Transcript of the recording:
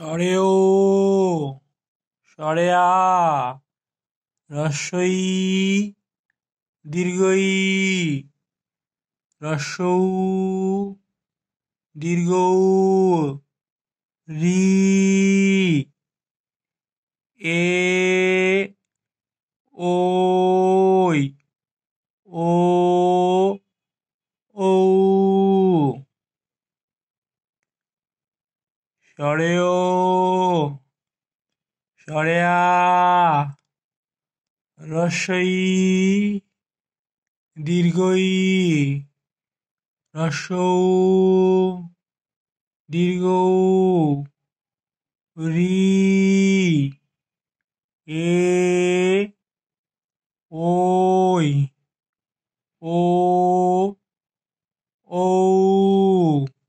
সরে ও সরে আ রস্বই দীর্ঘই রস্বৌ দীর্ঘ রি এ ওই ও সরে ও সরে আ দীর্ঘই রস দীর্ঘ রি এ ওই ও ও